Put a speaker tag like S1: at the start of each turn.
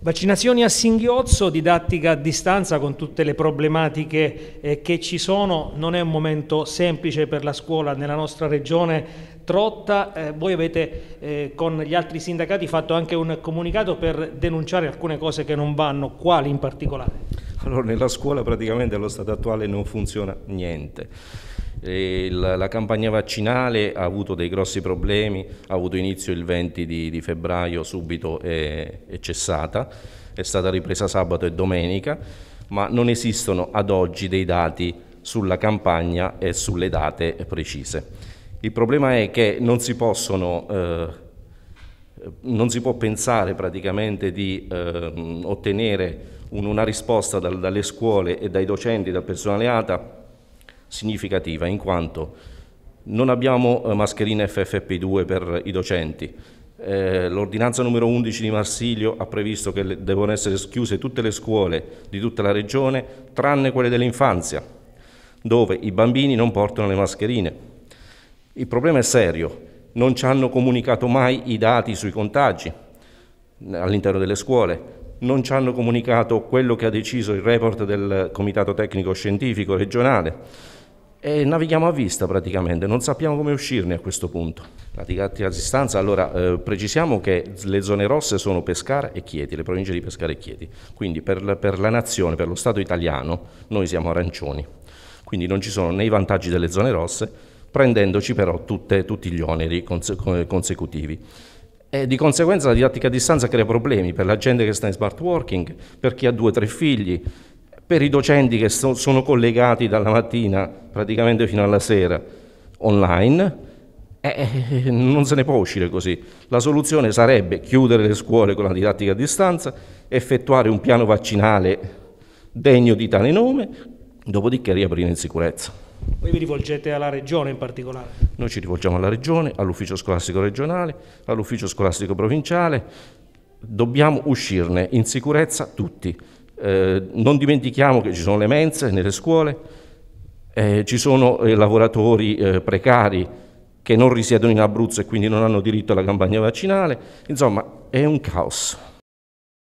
S1: Vaccinazioni a singhiozzo, didattica a distanza con tutte le problematiche eh, che ci sono, non è un momento semplice per la scuola nella nostra regione Trotta. Eh, voi avete eh, con gli altri sindacati fatto anche un comunicato per denunciare alcune cose che non vanno, quali in particolare?
S2: Allora, nella scuola praticamente allo stato attuale non funziona niente. Il, la campagna vaccinale ha avuto dei grossi problemi, ha avuto inizio il 20 di, di febbraio, subito è, è cessata, è stata ripresa sabato e domenica, ma non esistono ad oggi dei dati sulla campagna e sulle date precise. Il problema è che non si possono... Eh, non si può pensare praticamente di eh, ottenere un, una risposta dal, dalle scuole e dai docenti, dal personale ATA significativa in quanto non abbiamo eh, mascherine FFP2 per i docenti, eh, l'ordinanza numero 11 di Marsilio ha previsto che le, devono essere schiuse tutte le scuole di tutta la regione, tranne quelle dell'infanzia, dove i bambini non portano le mascherine. Il problema è serio, non ci hanno comunicato mai i dati sui contagi all'interno delle scuole, non ci hanno comunicato quello che ha deciso il report del Comitato Tecnico Scientifico regionale e navighiamo a vista praticamente, non sappiamo come uscirne a questo punto. Praticati a distanza, allora eh, precisiamo che le zone rosse sono Pescara e Chieti, le province di Pescara e Chieti, quindi per, per la nazione, per lo Stato italiano, noi siamo arancioni, quindi non ci sono né i vantaggi delle zone rosse, prendendoci però tutte, tutti gli oneri conse consecutivi. E di conseguenza la didattica a distanza crea problemi per la gente che sta in smart working, per chi ha due o tre figli, per i docenti che so, sono collegati dalla mattina praticamente fino alla sera online, eh, eh, non se ne può uscire così. La soluzione sarebbe chiudere le scuole con la didattica a distanza, effettuare un piano vaccinale degno di tale nome, dopodiché riaprire in sicurezza.
S1: Voi vi rivolgete alla Regione in particolare?
S2: Noi ci rivolgiamo alla Regione, all'Ufficio Scolastico Regionale, all'Ufficio Scolastico Provinciale. Dobbiamo uscirne in sicurezza tutti. Eh, non dimentichiamo che ci sono le mense nelle scuole, eh, ci sono eh, lavoratori eh, precari
S1: che non risiedono in Abruzzo e quindi non hanno diritto alla campagna vaccinale, insomma è un caos.